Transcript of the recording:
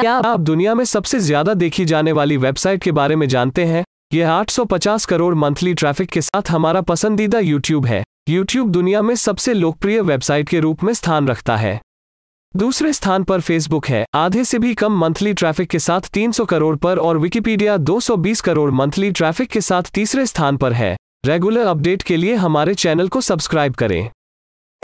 क्या आप दुनिया में सबसे ज्यादा देखी जाने वाली वेबसाइट के बारे में जानते हैं यह 850 करोड़ मंथली ट्रैफिक के साथ हमारा पसंदीदा यूट्यूब है यूट्यूब दुनिया में सबसे लोकप्रिय वेबसाइट के रूप में स्थान रखता है दूसरे स्थान पर फेसबुक है आधे से भी कम मंथली ट्रैफिक के साथ 300 करोड़ पर और विकिपीडिया 220 करोड़ मंथली ट्रैफिक के साथ तीसरे स्थान पर है रेगुलर अपडेट के लिए हमारे चैनल को सब्सक्राइब करें